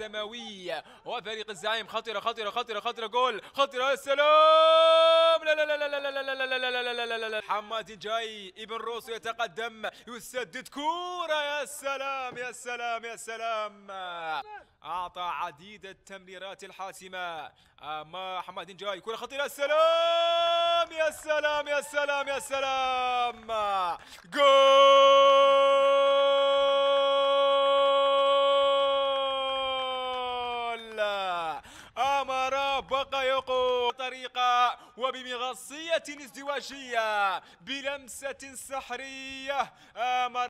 السماوية وفريق الزعيم خطرة خطرة خطرة خطرة جول خطرة السلام لا لا لا لا لا لا لا لا لا لا لا لا لا حمادي جاي ابن روسو يتقدم يسدد كورة يا سلام يا سلام يا سلام أعطى عديد التمريرات الحاسمة أما حماد جاي كرة خطيرة السلام يا سلام يا سلام يا سلام جول امر بقايق طريقه وبمغصيه ازدواجيه بلمسه سحريه امر